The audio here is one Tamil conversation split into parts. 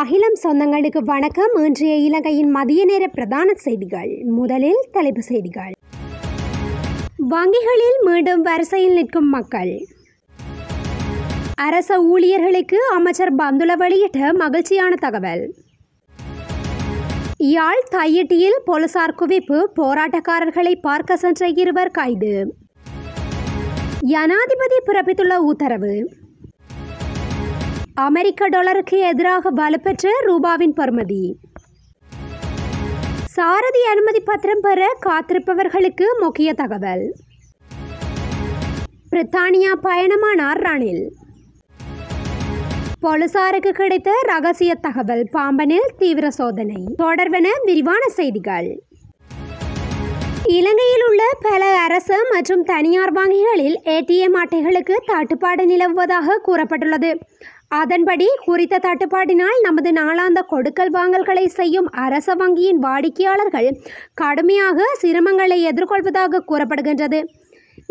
அகிலம் சொந்தங்களுக்கு வணக்கம் இன்றைய இலங்கையின் மதிய நேர பிரதான செய்திகள் முதலில் தலைப்பு செய்திகள் வங்கிகளில் மீண்டும் வரிசையில் நிற்கும் மக்கள் அரச ஊழியர்களுக்கு அமைச்சர் பந்துல வெளியிட்ட மகிழ்ச்சியான தகவல் யாழ் தையட்டியில் போலீசார் குவிப்பு போராட்டக்காரர்களை பார்க்க சென்ற இருவர் கைது ஜனாதிபதி பிறப்பித்துள்ள உத்தரவு அமெரிக்க டாலருக்கு எதிராக வலுப்பெற்ற ரூபாவின் பருமதி சாரதி அனுமதி பத்திரம் பெற காத்திருப்பவர்களுக்கு முக்கிய தகவல் பிரித்தானியா பயணமானார் ரணில் போலீசாருக்கு கிடைத்த ரகசிய தகவல் பாம்பனில் தீவிர சோதனை தொடர்வன விரிவான செய்திகள் இலங்கையில் உள்ள பல அரசு மற்றும் தனியார் வங்கிகளில் ஏடிஎம் அட்டைகளுக்கு தட்டுப்பாடு நிலவுவதாக கூறப்பட்டுள்ளது அதன்படி குறித்த தட்டுப்பாடினால் நமது நாளாந்த கொடுக்கல் வாங்கல்களை செய்யும் அரச வங்கியின் வாடிக்கையாளர்கள் கடுமையாக சிரமங்களை எதிர்கொள்வதாக கூறப்படுகின்றது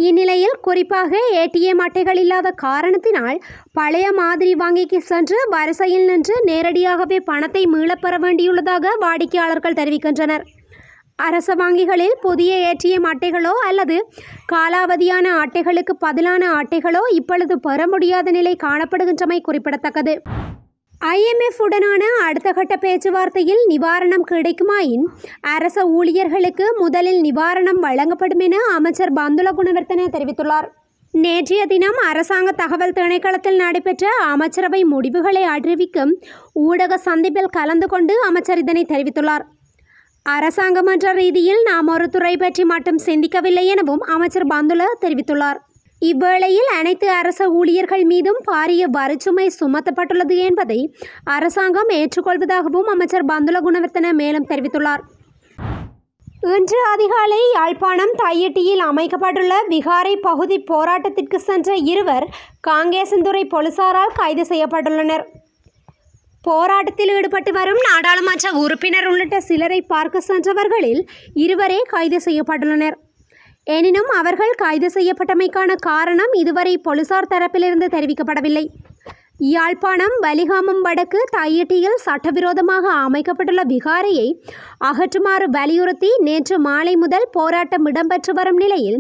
இந்நிலையில் குறிப்பாக ஏடிஎம் அட்டைகள் இல்லாத காரணத்தினால் பழைய மாதிரி வங்கிக்கு சென்று வரிசையில் நின்று நேரடியாகவே பணத்தை மீளப்பெற வேண்டியுள்ளதாக வாடிக்கையாளர்கள் தெரிவிக்கின்றனர் அரச வங்கிகளில் புதிய ஏடிஎம் அட்டைகளோ அல்லது காலாவதியான அட்டைகளுக்கு பதிலான அட்டைகளோ இப்பொழுது பெற முடியாத நிலை காணப்படுகின்றமை குறிப்பிடத்தக்கது ஐஎம்எஃப் உடனான அடுத்த கட்ட பேச்சுவார்த்தையில் நிவாரணம் கிடைக்குமாயின் அரச ஊழியர்களுக்கு முதலில் நிவாரணம் வழங்கப்படும் என அமைச்சர் பந்துல குணவர்த்தன தெரிவித்துள்ளார் நேற்றைய தினம் அரசாங்க தகவல் திணைக்களத்தில் நடைபெற்ற அமைச்சரவை முடிவுகளை அறிவிக்கும் ஊடக சந்திப்பில் கலந்து கொண்டு அமைச்சர் இதனை தெரிவித்துள்ளார் அரசாங்கமன்ற ரீதியில் நாம் ஒரு துறை பற்றி மட்டும் சிந்திக்கவில்லை எனவும் அமைச்சர் பந்துல தெரிவித்துள்ளார் இவ்வேளையில் அனைத்து அரச ஊழியர்கள் மீதும் பாரிய வரிச்சுமை சுமத்தப்பட்டுள்ளது என்பதை அரசாங்கம் ஏற்றுக்கொள்வதாகவும் அமைச்சர் பந்துல குணவர்த்தன மேலும் தெரிவித்துள்ளார் இன்று அதிகாலை யாழ்ப்பாணம் தையட்டியில் அமைக்கப்பட்டுள்ள விகாரை பகுதி போராட்டத்திற்கு சென்ற இருவர் காங்கேசந்துறை போலீசாரால் கைது செய்யப்பட்டுள்ளனர் போராட்டத்தில் ஈடுபட்டு வரும் நாடாளுமன்ற உறுப்பினர் உள்ளிட்ட சிலரை பார்க்க சென்றவர்களில் இருவரே கைது செய்யப்பட்டுள்ளனர் எனினும் அவர்கள் கைது செய்யப்பட்டமைக்கான காரணம் இதுவரை போலீசார் தரப்பிலிருந்து தெரிவிக்கப்படவில்லை யாழ்ப்பாணம் வலிகாமம் வடக்கு தையிட்டியில் சட்டவிரோதமாக அமைக்கப்பட்டுள்ள விகாரையை அகற்றுமாறு வலியுறுத்தி நேற்று மாலை முதல் போராட்டம் இடம்பெற்று வரும் நிலையில்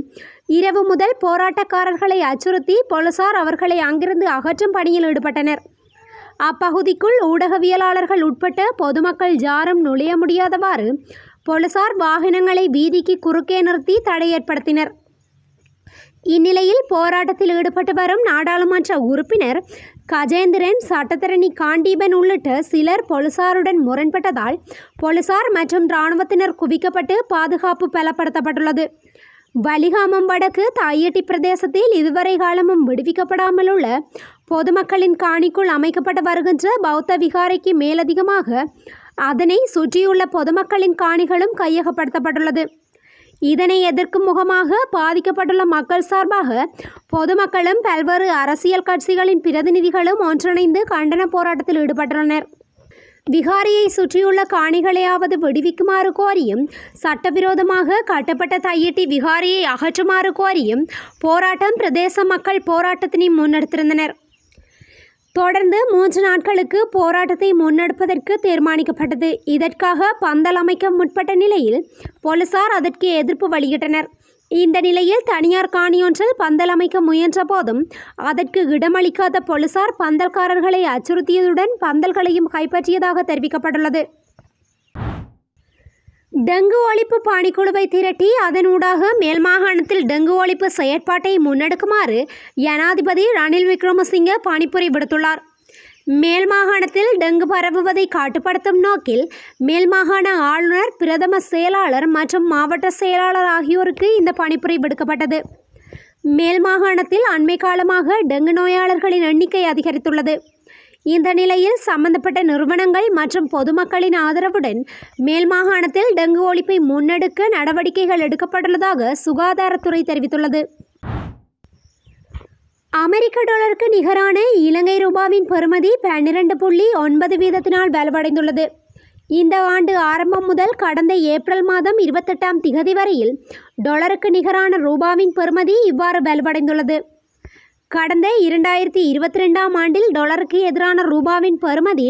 இரவு முதல் போராட்டக்காரர்களை அச்சுறுத்தி போலீசார் அவர்களை அங்கிருந்து அகற்றும் பணியில் ஈடுபட்டனர் அப்பகுதிக்குள் ஊடகவியலாளர்கள் உட்பட்ட பொதுமக்கள் ஜாரம் நுழைய முடியாதவாறு போலீசார் வாகனங்களை வீதிக்கு குறுக்கே நிறுத்தி தடை ஏற்படுத்தினர் இந்நிலையில் போராட்டத்தில் ஈடுபட்டு வரும் நாடாளுமன்ற உறுப்பினர் கஜேந்திரன் சட்டத்தரணி காண்டீபன் உள்ளிட்ட சிலர் போலீசாருடன் முரண்பட்டதால் போலீசார் மற்றும் இராணுவத்தினர் குவிக்கப்பட்டு பாதுகாப்பு பலப்படுத்தப்பட்டுள்ளது வலிகாமம் வடக்கு தாயட்டி பிரதேசத்தில் இதுவரை காலமும் விடுவிக்கப்படாமல் உள்ள பொதுமக்களின் காணிக்குள் அமைக்கப்பட்டு வருகின்ற பௌத்த விகாரைக்கு மேலதிகமாக அதனை சுற்றியுள்ள பொதுமக்களின் காணிகளும் கையகப்படுத்தப்பட்டுள்ளது இதனை எதிர்க்கும் முகமாக பாதிக்கப்பட்டுள்ள மக்கள் சார்பாக பொதுமக்களும் பல்வேறு அரசியல் கட்சிகளின் பிரதிநிதிகளும் ஒன்றிணைந்து கண்டன போராட்டத்தில் ஈடுபட்டுள்ளனர் விகாரியை சுற்றியுள்ள காணிகளையாவது விடுவிக்குமாறு கோரியும் சட்டவிரோதமாக கட்டப்பட்ட தையிட்டி விகாரியை அகற்றுமாறு கோரியும் போராட்டம் பிரதேச மக்கள் போராட்டத்தினை முன்னெடுத்திருந்தனர் தொடர்ந்து மூன்று நாட்களுக்கு போராட்டத்தை முன்னெடுப்பதற்கு தீர்மானிக்கப்பட்டது இதற்காக பந்தல் அமைக்க முற்பட்ட நிலையில் போலீசார் அதற்கு எதிர்ப்பு வெளியிட்டனர் இந்த நிலையில் தனியார் காணியொன்றில் பந்தல் அமைக்க முயன்ற போதும் அதற்கு இடமளிக்காத போலீசார் பந்தல்காரர்களை அச்சுறுத்தியதுடன் பந்தல்களையும் கைப்பற்றியதாக தெரிவிக்கப்பட்டுள்ளது டெங்கு ஒழிப்பு பணிக்குழுவை திரட்டி அதனூடாக மேல் மாகாணத்தில் டெங்கு ஒழிப்பு செயற்பாட்டை முன்னெடுக்குமாறு ஜனாதிபதி ரணில் விக்ரமசிங்க பணிப்புரை விடுத்துள்ளார் மேல் மாகாணத்தில் டெங்கு பரவுவதை காட்டுப்படுத்தும் நோக்கில் மேல் மாகாண ஆளுநர் பிரதம செயலாளர் மற்றும் மாவட்ட செயலாளர் ஆகியோருக்கு இந்த பணிப்புரை விடுக்கப்பட்டது மேல் மாகாணத்தில் அண்மை காலமாக டெங்கு நோயாளர்களின் எண்ணிக்கை அதிகரித்துள்ளது இந்த நிலையில் சம்பந்தப்பட்ட நிறுவனங்கள் மற்றும் பொதுமக்களின் ஆதரவுடன் மேல் மாகாணத்தில் டெங்கு ஒழிப்பை முன்னெடுக்க நடவடிக்கைகள் எடுக்கப்பட்டுள்ளதாக சுகாதாரத்துறை தெரிவித்துள்ளது அமெரிக்க டாலருக்கு நிகரான இலங்கை ரூபாவின் பெறுமதி பன்னிரண்டு புள்ளி ஒன்பது வீதத்தினால் வலுவடைந்துள்ளது இந்த ஆண்டு ஆரம்பம் முதல் கடந்த ஏப்ரல் மாதம் இருபத்தெட்டாம் திகதி வரையில் டொலருக்கு நிகரான ரூபாவின் பெறுமதி இவ்வாறு வலுவடைந்துள்ளது கடந்த இரண்டாயிரத்தி இருபத்தி ரெண்டாம் ஆண்டில் டொலருக்கு எதிரான ரூபாவின் பெறுமதி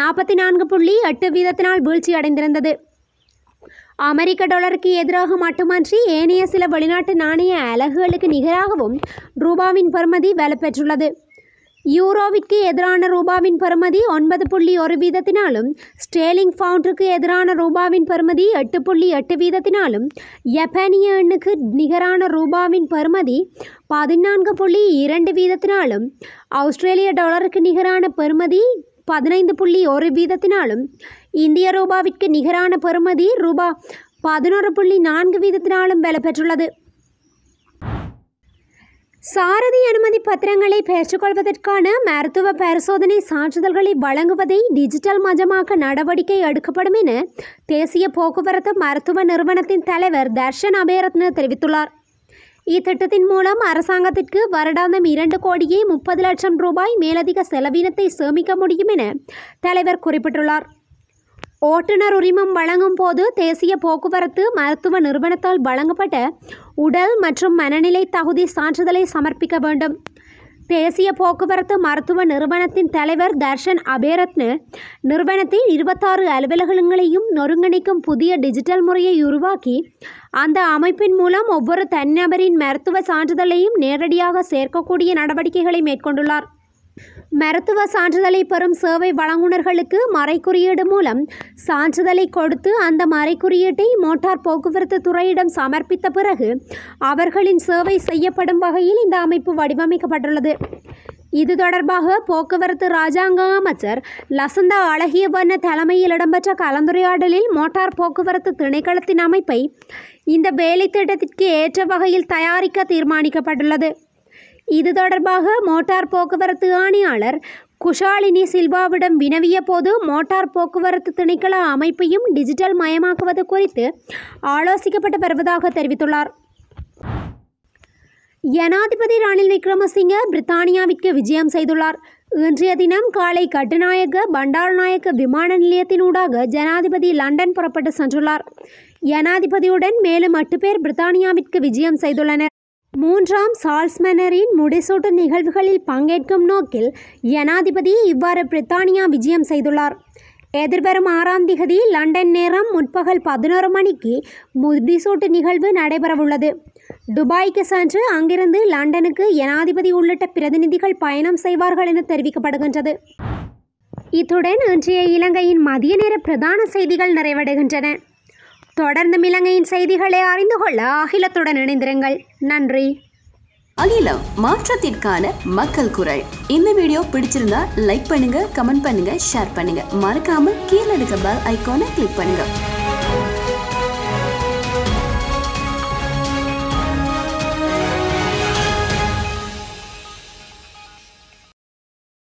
நாற்பத்தி நான்கு புள்ளி எட்டு வீதத்தினால் வீழ்ச்சி அடைந்திருந்தது அமெரிக்க டாலருக்கு எதிராக மட்டுமன்றி ஏனைய சில வெளிநாட்டு நாணய அலகுகளுக்கு நிகராகவும் ரூபாவின் பெறுமதி வலுப்பெற்றுள்ளது யூரோவிற்கு எதிரான ரூபாவின் பெறுமதி ஒன்பது புள்ளி ஒரு வீதத்தினாலும் ஸ்டேலிங் ஃபவுண்டருக்கு எதிரான ரூபாவின் பெறுமதி எட்டு புள்ளி எட்டு வீதத்தினாலும் ஜப்பானிய எண்ணுக்கு நிகரான ரூபாவின் பெறுமதி பதினான்கு புள்ளி இரண்டு வீதத்தினாலும் ஆஸ்திரேலிய டாலருக்கு நிகரான பெறுமதி பதினைந்து புள்ளி ஒரு வீதத்தினாலும் இந்திய ரூபாவிற்கு நிகரான பெறுமதி ரூபா பதினோரு புள்ளி நான்கு வீதத்தினாலும் விலை பெற்றுள்ளது சாரதி அனுமதி பத்திரங்களை பெற்றுக்கொள்வதற்கான மருத்துவ பரிசோதனை சான்றிதழ்களை வழங்குவதை டிஜிட்டல் மஜமாக்க நடவடிக்கை எடுக்கப்படும் என தேசிய போக்குவரத்து மருத்துவ நிறுவனத்தின் தலைவர் தர்ஷன் அபேரத்ன தெரிவித்துள்ளார் இத்திட்டத்தின் மூலம் அரசாங்கத்திற்கு வருடாந்தம் இரண்டு கோடியே முப்பது லட்சம் ரூபாய் மேலதிக செலவினத்தை சேமிக்க முடியும் என தலைவர் குறிப்பிட்டுள்ளார் ஓட்டுநர் உரிமம் வழங்கும் போது தேசிய போக்குவரத்து மருத்துவ நிறுவனத்தால் வழங்கப்பட்ட உடல் மற்றும் மனநிலை தகுதி சான்றிதழை சமர்ப்பிக்க வேண்டும் தேசிய போக்குவரத்து மருத்துவ நிறுவனத்தின் தலைவர் தர்ஷன் அபேரத்னு நிறுவனத்தின் இருபத்தாறு அலுவலகங்களையும் நொருங்கிணைக்கும் புதிய டிஜிட்டல் முறையை உருவாக்கி அந்த அமைப்பின் மூலம் ஒவ்வொரு தனிநபரின் மருத்துவ சான்றிதழையும் நேரடியாக சேர்க்கக்கூடிய நடவடிக்கைகளை மேற்கொண்டுள்ளார் மருத்துவ சான்றிதழை பெறும் சேவை வழங்குனர்களுக்கு மறைக்குறியீடு மூலம் சான்றிதழை கொடுத்து அந்த மறைக்குறியீட்டை மோட்டார் போக்குவரத்து துறையிடம் சமர்ப்பித்த பிறகு அவர்களின் சேவை செய்யப்படும் வகையில் இந்த அமைப்பு வடிவமைக்கப்பட்டுள்ளது இது தொடர்பாக போக்குவரத்து ராஜாங்க அமைச்சர் லசந்த அழகியவர்ண தலைமையில் இடம்பெற்ற கலந்துரையாடலில் மோட்டார் போக்குவரத்து திணைக்களத்தின் அமைப்பை இந்த வேலை திட்டத்திற்கு ஏற்ற வகையில் தயாரிக்க தீர்மானிக்கப்பட்டுள்ளது இது தொடர்பாக மோட்டார் போக்குவரத்து ஆணையாளர் குஷாலினி சில்வாவிடம் வினவிய போது மோட்டார் போக்குவரத்து திணைக்கள அமைப்பையும் டிஜிட்டல் மயமாக்குவது குறித்து ஆலோசிக்கப்பட்டு வருவதாக தெரிவித்துள்ளார் ஜனாதிபதி ரணில் விக்ரமசிங்க பிரித்தானியாவிற்கு விஜயம் செய்துள்ளார் இன்றைய தினம் காலை கட்டுநாயக்க பண்டாரநாயக்க விமான நிலையத்தினூடாக ஜனாதிபதி லண்டன் புறப்பட்டு சென்றுள்ளார் ஜனாதிபதியுடன் மேலும் எட்டு பேர் பிரித்தானியாவிற்கு விஜயம் செய்துள்ளனர் மூன்றாம் சால்ஸ்மனரின் முடிசூட்டு நிகழ்வுகளில் பங்கேற்கும் நோக்கில் ஜனாதிபதி இவ்வாறு பிரித்தானியா விஜயம் செய்துள்ளார் எதிர்வரும் ஆறாம் திகதி லண்டன் நேரம் முற்பகல் பதினோரு மணிக்கு முடிசூட்டு நிகழ்வு நடைபெறவுள்ளது துபாய்க்கு சென்று அங்கிருந்து லண்டனுக்கு ஜனாதிபதி உள்ளிட்ட பிரதிநிதிகள் பயணம் செய்வார்கள் என தெரிவிக்கப்படுகின்றது இத்துடன் இன்றைய இலங்கையின் மதிய நேர பிரதான செய்திகள் நிறைவடைகின்றன தொடர்ந்து இலங்கையின் செய்திகளை அறிந்து கொள்ள அகிலத்துடன் இணைந்திருங்கள் நன்றி அகிலம் மாற்றத்திற்கான மக்கள் குரல் இந்த வீடியோ பிடிச்சிருந்தா லைக் பண்ணுங்க கமெண்ட் பண்ணுங்க ஷேர் பண்ணுங்க மறக்காம கீழே இருக்க பெல் ஐக்கானை கிளிக் பண்ணுங்க